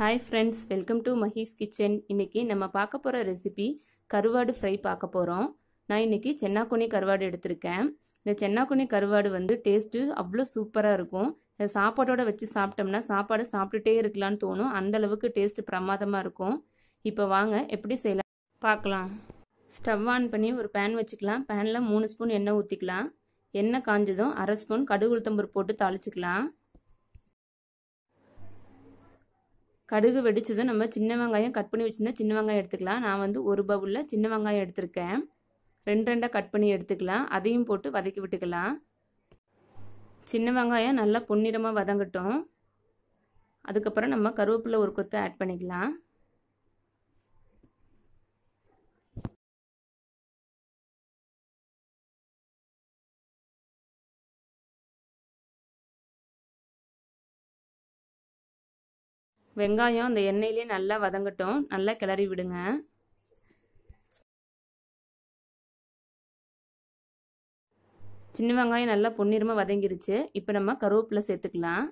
hi friends welcome to Mahi's kitchen இன்றைக்கி நம்ம பார்க்க போகிற ரெசிபி கருவாடு ஃப்ரை பார்க்க போகிறோம் நான் இன்றைக்கி சென்னாக்குனி கருவாடு எடுத்திருக்கேன் இந்த சென்னாக்குனி கருவாடு வந்து டேஸ்ட்டு அவ்வளோ சூப்பராக இருக்கும் இதை சாப்பாட்டோட வச்சு சாப்பிட்டோம்னா சாப்பாடு சாப்பிட்டுட்டே இருக்கலான்னு தோணும் அந்தளவுக்கு டேஸ்ட்டு பிரமாதமாக இருக்கும் இப்போ வாங்க எப்படி செய்யலாம் பார்க்கலாம் ஸ்டவ் ஆன் பண்ணி ஒரு பேன் வச்சுக்கலாம் பேனில் மூணு ஸ்பூன் எண்ணெய் ஊற்றிக்கலாம் எண்ணெய் காஞ்சதும் அரை ஸ்பூன் கடுகு உளுத்தம்பருப்பு போட்டு தாளிச்சிக்கலாம் கடுகு வெடிச்சதும் நம்ம சின்ன வெங்காயம் கட் பண்ணி வச்சுருந்தா சின்ன வெங்காயம் எடுத்துக்கலாம் நான் வந்து ஒரு பவுலில் சின்ன வெங்காயம் எடுத்திருக்கேன் ரெண்டு ரெண்டாக கட் பண்ணி எடுத்துக்கலாம் அதையும் போட்டு வதக்கி விட்டுக்கலாம் சின்ன வெங்காயம் நல்லா பொன்னிறமாக வதங்கட்டும் அதுக்கப்புறம் நம்ம கருவேப்பிலை ஒரு கொத்து ஆட் பண்ணிக்கலாம் வெங்காயம் அந்த எண்ணெயிலே நல்லா வதங்கட்டும் நல்லா கிளறி விடுங்க சின்ன வெங்காயம் நல்லா பொன்னிறமாக வதங்கிருச்சு இப்போ நம்ம கருவேப்பிலை சேர்த்துக்கலாம்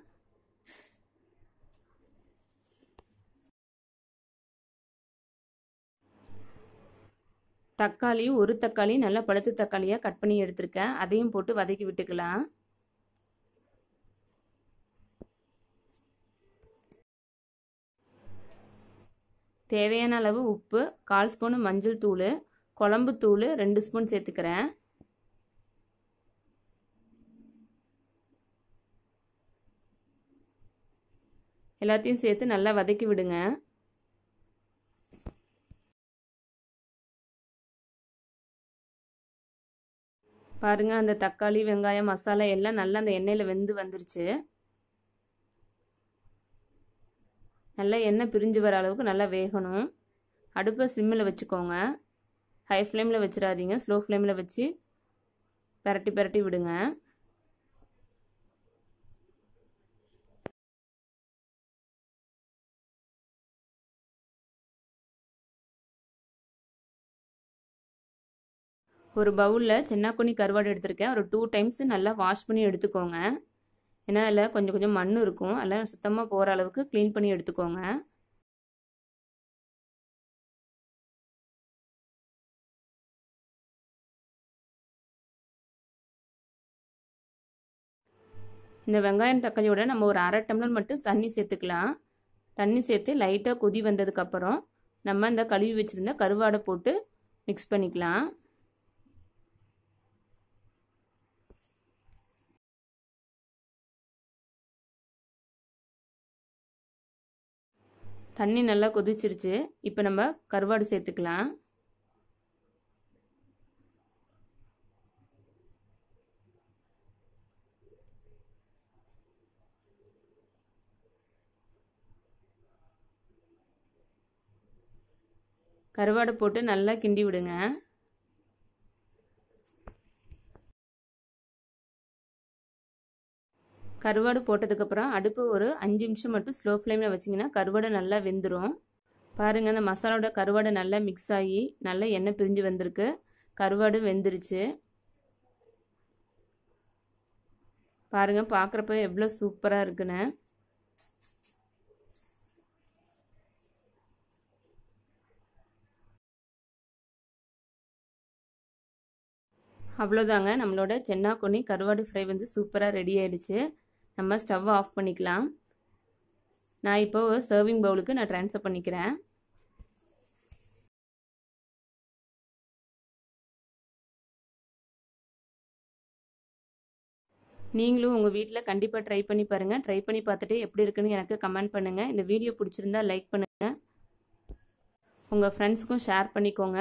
தக்காளி ஒரு தக்காளி நல்லா பழுத்து தக்காளியாக கட் பண்ணி எடுத்திருக்கேன் அதையும் போட்டு வதக்கி விட்டுக்கலாம் தேவையான அளவு உப்பு கால் ஸ்பூனு மஞ்சள் தூள் குழம்பு தூள் ரெண்டு ஸ்பூன் சேர்த்துக்கிறேன் எல்லாத்தையும் சேர்த்து நல்லா வதக்கி விடுங்க பாருங்கள் அந்த தக்காளி வெங்காயம் மசாலா எல்லாம் நல்லா அந்த எண்ணெயில் வெந்து வந்துருச்சு நல்லா எண்ணெய் பிரிஞ்சு வர அளவுக்கு நல்லா வேகணும் அடுப்பை சிம்மில் வச்சுக்கோங்க ஹை ஃப்ளேமில் வச்சிடாதீங்க ஸ்லோ ஃப்ளேமில் வச்சு பரட்டி பரட்டி விடுங்க ஒரு பவுலில் சின்ன குனி கருவாடு எடுத்திருக்கேன் ஒரு டூ டைம்ஸ் நல்லா வாஷ் பண்ணி எடுத்துக்கோங்க ஏன்னா அதில் கொஞ்சம் கொஞ்சம் மண் இருக்கும் அதில் சுத்தமாக போகிற அளவுக்கு க்ளீன் பண்ணி எடுத்துக்கோங்க இந்த வெங்காயம் தக்காளியோட நம்ம ஒரு அரை டம்ளர் மட்டும் தண்ணி சேர்த்துக்கலாம் தண்ணி சேர்த்து லைட்டாக கொதி வந்ததுக்கப்புறம் நம்ம அந்த கழுவி வச்சுருந்த கருவாடை போட்டு மிக்ஸ் பண்ணிக்கலாம் தண்ணி நல்லா கொதிச்சிருச்சு இப்போ நம்ம கருவாடு சேர்த்துக்கலாம் கருவாடு போட்டு நல்லா கிண்டி விடுங்க கருவாடு போட்டதுக்கப்புறம் அடுப்பு ஒரு அஞ்சு நிமிஷம் மட்டும் ஸ்லோ ஃப்ளேமில் வச்சிங்கன்னா கருவாடு நல்லா வெந்துடும் பாருங்கள் அந்த மசாலாவோட கருவாடு நல்லா மிக்ஸ் ஆகி நல்லா எண்ணெய் பிரிஞ்சு வந்திருக்கு கருவாடு வெந்துருச்சு பாருங்கள் பார்க்குறப்ப எவ்வளோ சூப்பராக இருக்குன்னு அவ்வளோதாங்க நம்மளோட சென்னா கொன்னி கருவாடு ஃப்ரை வந்து சூப்பராக ரெடி ஆயிடுச்சு நம்ம ஸ்டவ் ஆஃப் பண்ணிக்கலாம் நான் இப்போ சர்விங் பவுலுக்கு நான் ட்ரான்ஸ்ஃபர் பண்ணிக்கிறேன் நீங்களும் உங்கள் வீட்டில் கண்டிப்பாக ட்ரை பண்ணி பாருங்கள் ட்ரை பண்ணி பார்த்துட்டு எப்படி இருக்குன்னு எனக்கு கமெண்ட் பண்ணுங்கள் இந்த வீடியோ பிடிச்சிருந்தா லைக் பண்ணுங்கள் உங்கள் ஃப்ரெண்ட்ஸ்க்கும் ஷேர் பண்ணிக்கோங்க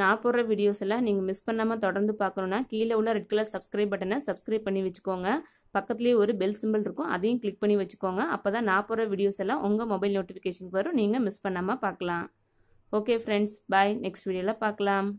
நான் போடுற வீடியோஸ் எல்லாம் நீங்கள் மிஸ் பண்ணாமல் தொடர்ந்து பார்க்கணுன்னா கீழே உள்ள ரெட் கலர் சப்ஸ்கிரைப் பட்டனை சப்ஸ்கிரைப் பண்ணி வச்சுக்கோங்க பக்கத்துலேயே ஒரு பெல் சிம்பிள் இருக்கும் அதையும் கிளிக் பண்ணி வச்சுக்கோங்க அப்போ தான் நான் போகிற வீடியோஸ் எல்லாம் உங்கள் மொபைல் நோட்டிஃபிகேஷனுக்கு வரும் நீங்கள் மிஸ் பண்ணாமல் பார்க்கலாம் ஓகே ஃப்ரெண்ட்ஸ் பாய் நெக்ஸ்ட் வீடியோவில் பார்க்கலாம்